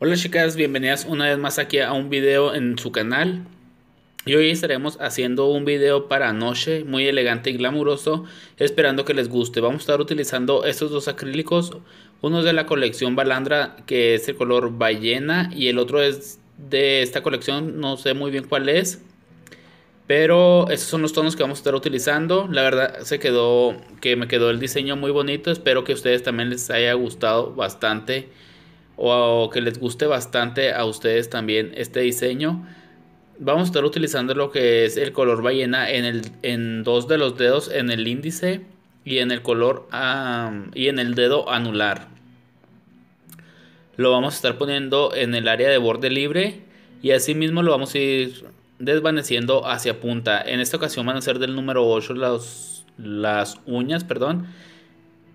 Hola chicas, bienvenidas una vez más aquí a un video en su canal. Y hoy estaremos haciendo un video para noche, muy elegante y glamuroso, esperando que les guste. Vamos a estar utilizando estos dos acrílicos, uno es de la colección Balandra, que es el color ballena, y el otro es de esta colección, no sé muy bien cuál es. Pero estos son los tonos que vamos a estar utilizando. La verdad se quedó, que me quedó el diseño muy bonito. Espero que a ustedes también les haya gustado bastante o que les guste bastante a ustedes también este diseño. Vamos a estar utilizando lo que es el color ballena en, el, en dos de los dedos, en el índice y en el color y en el dedo anular. Lo vamos a estar poniendo en el área de borde libre y asimismo lo vamos a ir desvaneciendo hacia punta. En esta ocasión van a ser del número 8 las uñas, perdón.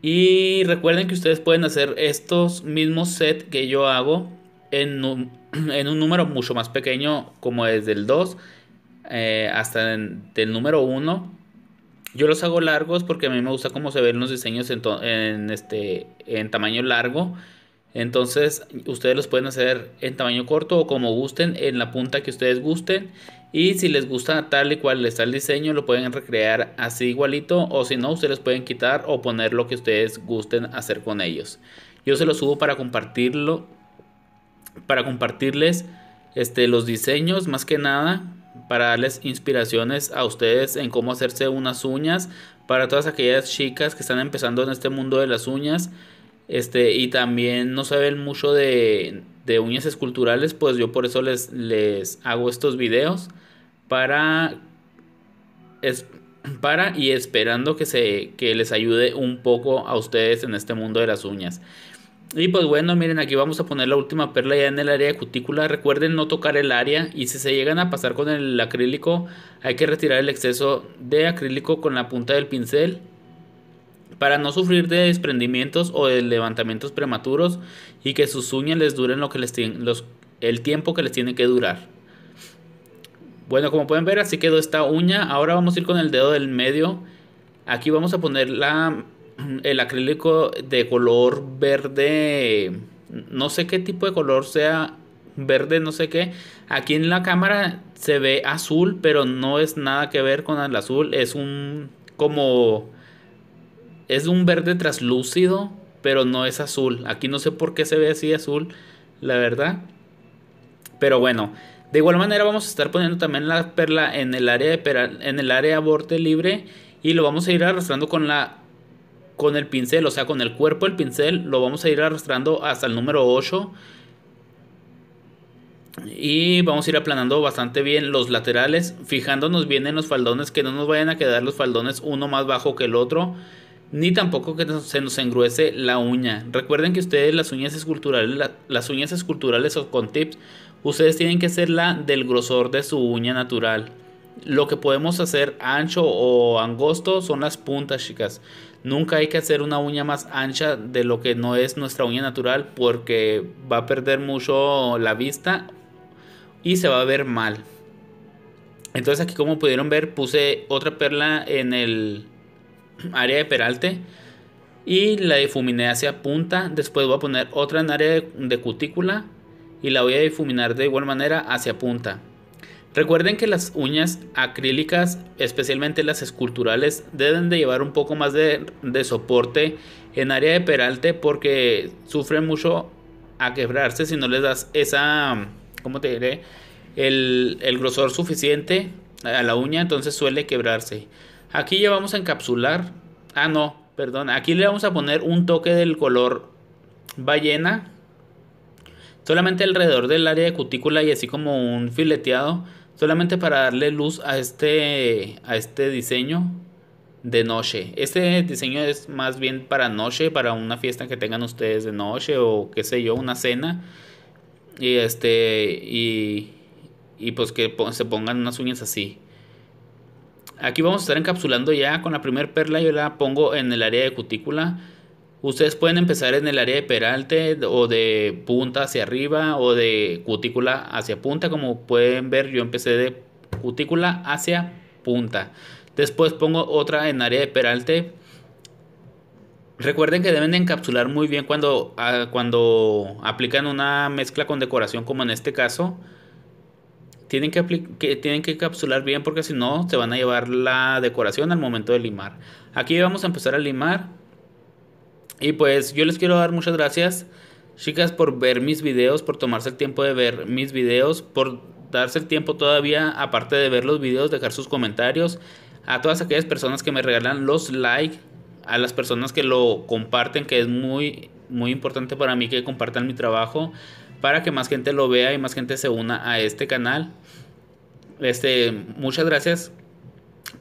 Y recuerden que ustedes pueden hacer estos mismos sets que yo hago en un, número mucho más pequeño, como desde el 2 eh, hasta el del número 1. Yo los hago largos porque a mí me gusta cómo se ven los diseños en, este, en tamaño largo. Entonces ustedes los pueden hacer en tamaño corto o como gusten, en la punta que ustedes gusten. Y si les gusta tal y cual está el diseño, lo pueden recrear así igualito. O si no, ustedes pueden quitar o poner lo que ustedes gusten hacer con ellos. Yo se los subo para compartirlo. Para compartirles este, los diseños, más que nada. Para darles inspiraciones a ustedes en cómo hacerse unas uñas. Para todas aquellas chicas que están empezando en este mundo de las uñas este, y también no saben mucho de, uñas esculturales, pues yo por eso les, les hago estos videos para, para y esperando que, se, que les ayude un poco a ustedes en este mundo de las uñas. Y pues bueno, miren, aquí vamos a poner la última perla ya en el área de cutícula. Recuerden no tocar el área y si se llegan a pasar con el acrílico, hay que retirar el exceso de acrílico con la punta del pincel para no sufrir de desprendimientos o de levantamientos prematuros y que sus uñas les duren lo que les los, el tiempo que les tiene que durar. Bueno, como pueden ver, así quedó esta uña. Ahora vamos a ir con el dedo del medio. Aquí vamos a poner la, el acrílico de color verde. No sé qué tipo de color sea verde, no sé qué. Aquí en la cámara se ve azul, pero no es nada que ver con el azul. Es un como es un verde traslúcido, pero no es azul. Aquí no sé por qué se ve así azul, la verdad. Pero bueno, de igual manera vamos a estar poniendo también la perla en el área, de en el área borde libre y lo vamos a ir arrastrando con la con el pincel, o sea, con el cuerpo del pincel lo vamos a ir arrastrando hasta el número 8. Y vamos a ir aplanando bastante bien los laterales, fijándonos bien en los faldones que no nos vayan a quedar los faldones uno más bajo que el otro ni tampoco que se nos engruece la uña. Recuerden que ustedes las uñas esculturales, las uñas esculturales o con tips, ustedes tienen que hacerla del grosor de su uña natural. Lo que podemos hacer ancho o angosto son las puntas, chicas. Nunca hay que hacer una uña más ancha de lo que no es nuestra uña natural porque va a perder mucho la vista y se va a ver mal. Entonces aquí como pudieron ver puse otra perla en el área de peralte y la difuminé hacia punta. Después voy a poner otra en área de, cutícula y la voy a difuminar de igual manera hacia punta. Recuerden que las uñas acrílicas, especialmente las esculturales, deben de llevar un poco más de, soporte en área de peralte porque sufren mucho a quebrarse si no les das esa, ¿cómo te diré? el grosor suficiente a la uña, entonces suele quebrarse. Aquí ya vamos a encapsular. Ah, no, perdón. Aquí le vamos a poner un toque del color ballena. Solamente alrededor del área de cutícula y así como un fileteado. Solamente para darle luz a este, a este diseño de noche. Este diseño es más bien para noche, para una fiesta que tengan ustedes de noche o qué sé yo, una cena. Y este, y, y pues que se pongan unas uñas así. Aquí vamos a estar encapsulando ya con la primer perla. Yo la pongo en el área de cutícula. Ustedes pueden empezar en el área de peralte o de punta hacia arriba o de cutícula hacia punta. Como pueden ver, yo empecé de cutícula hacia punta. Después pongo otra en área de peralte. Recuerden que deben encapsular muy bien cuando, ah, cuando aplican una mezcla con decoración como en este caso tienen que, que, tienen que capsular bien porque si no se van a llevar la decoración al momento de limar. Aquí vamos a empezar a limar. Y pues yo les quiero dar muchas gracias chicas por ver mis videos, por tomarse el tiempo de ver mis videos, por darse el tiempo todavía, aparte de ver los videos, dejar sus comentarios. A todas aquellas personas que me regalan los likes, a las personas que lo comparten, que es muy, muy importante para mí que compartan mi trabajo para que más gente lo vea y más gente se una a este canal. Este, muchas gracias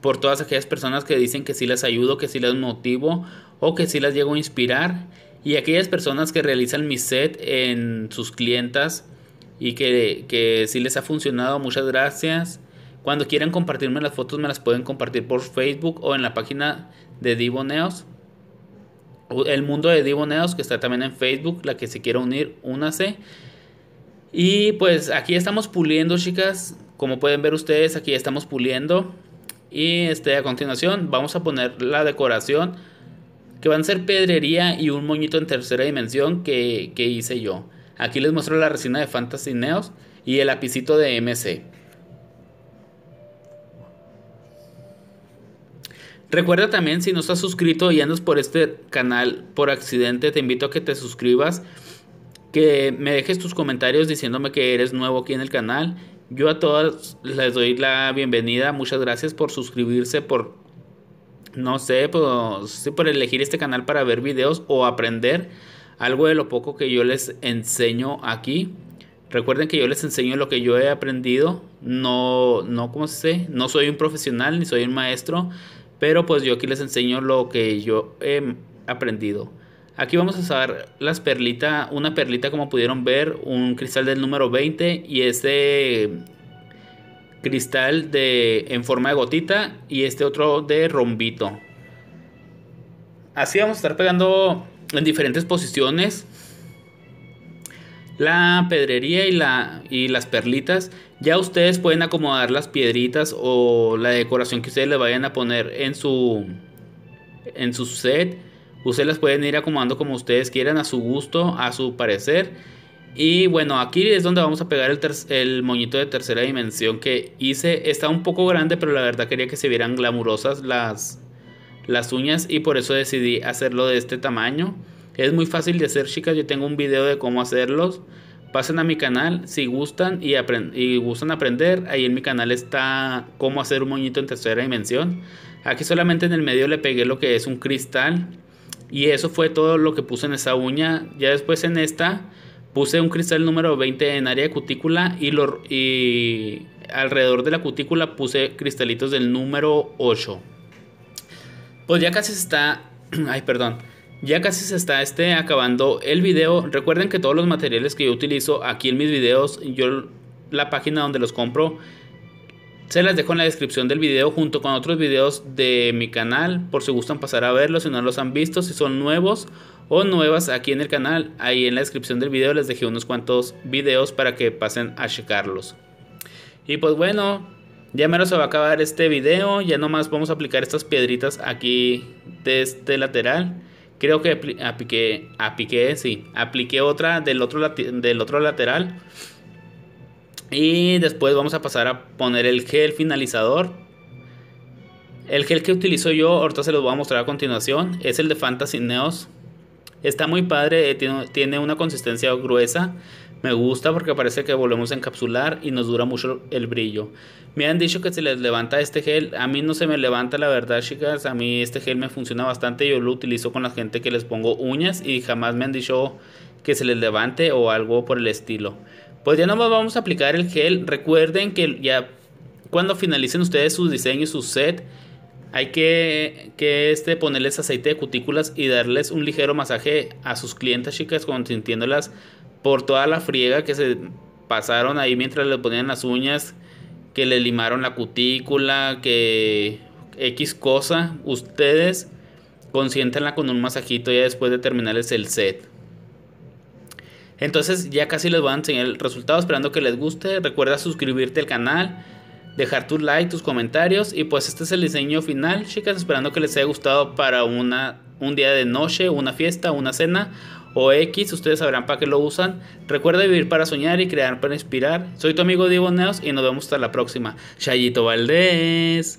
por todas aquellas personas que dicen que sí les ayudo, que sí les motivo o que sí las llego a inspirar. Y aquellas personas que realizan mi set en sus clientas y que, que sí les ha funcionado, muchas gracias. Cuando quieran compartirme las fotos me las pueden compartir por Facebook o en la página de Divoneos. El mundo de Divoneos que está también en Facebook, la que se quiera unir, únase. Y pues aquí estamos puliendo, chicas. Como pueden ver ustedes, aquí estamos puliendo. Y este, a continuación vamos a poner la decoración que van a ser pedrería y un moñito en tercera dimensión que, que hice yo. Aquí les muestro la resina de Fantasy Neos y el lapicito de MC. Recuerda también si no estás suscrito y andas por este canal por accidente, te invito a que te suscribas que me dejes tus comentarios diciéndome que eres nuevo aquí en el canal. Yo a todas les doy la bienvenida. Muchas gracias por suscribirse, por, no sé, por, elegir este canal para ver videos o aprender algo de lo poco que yo les enseño aquí. Recuerden que yo les enseño lo que yo he aprendido. No, no, como sé, no soy un profesional ni soy un maestro, pero pues yo aquí les enseño lo que yo he aprendido. Aquí vamos a usar las perlitas, una perlita como pudieron ver, un cristal del número 20 y este cristal de, en forma de gotita y este otro de rombito. Así vamos a estar pegando en diferentes posiciones la pedrería y, la, y las perlitas. Ya ustedes pueden acomodar las piedritas o la decoración que ustedes le vayan a poner en su, en su set Ustedes las pueden ir acomodando como ustedes quieran, a su gusto, a su parecer. Y bueno, aquí es donde vamos a pegar el, moñito de tercera dimensión que hice. Está un poco grande, pero la verdad quería que se vieran glamurosas las, las uñas y por eso decidí hacerlo de este tamaño. Es muy fácil de hacer, chicas. Yo tengo un video de cómo hacerlos. Pasen a mi canal si gustan y, y gustan aprender. Ahí en mi canal está cómo hacer un moñito en tercera dimensión. Aquí solamente en el medio le pegué lo que es un cristal y eso fue todo lo que puse en esa uña. Ya después en esta puse un cristal número 20 en área de cutícula y, y alrededor de la cutícula puse cristalitos del número 8. Pues ya casi se está... Ay, perdón. Ya casi se está este acabando el video. Recuerden que todos los materiales que yo utilizo aquí en mis videos, yo la página donde los compro se las dejo en la descripción del video junto con otros videos de mi canal por si gustan pasar a verlos si no los han visto, si son nuevos o nuevas aquí en el canal. Ahí en la descripción del video les dejé unos cuantos videos para que pasen a checarlos. Y pues bueno, ya menos se va a acabar este video, ya nomás vamos a aplicar estas piedritas aquí de este lateral. Creo que apliqué, apliqué, sí, apliqué otra del otro, del otro lateral. Y después vamos a pasar a poner el gel finalizador. El gel que utilizo yo, ahorita se los voy a mostrar a continuación, es el de Fantasy Neos. Está muy padre, eh, tiene una consistencia gruesa. Me gusta porque parece que volvemos a encapsular y nos dura mucho el brillo. Me han dicho que se les levanta este gel. A mí no se me levanta, la verdad, chicas. A mí este gel me funciona bastante. Yo lo utilizo con la gente que les pongo uñas y jamás me han dicho que se les levante o algo por el estilo. Pues ya no vamos a aplicar el gel. Recuerden que ya cuando finalicen ustedes sus diseños, su set, hay que, que este, ponerles aceite de cutículas y darles un ligero masaje a sus clientes, chicas, consintiéndolas por toda la friega que se pasaron ahí mientras le ponían las uñas, que le limaron la cutícula, que X cosa. Ustedes consientenla con un masajito ya después de terminarles el set. Entonces ya casi les voy a enseñar el resultado, esperando que les guste. Recuerda suscribirte al canal, dejar tu like, tus comentarios y pues este es el diseño final, chicas, esperando que les haya gustado para una, un día de noche, una fiesta, una cena o X, ustedes sabrán para qué lo usan. Recuerda vivir para soñar y crear para inspirar. Soy tu amigo Diego Neos y nos vemos hasta la próxima. Chayito Valdés.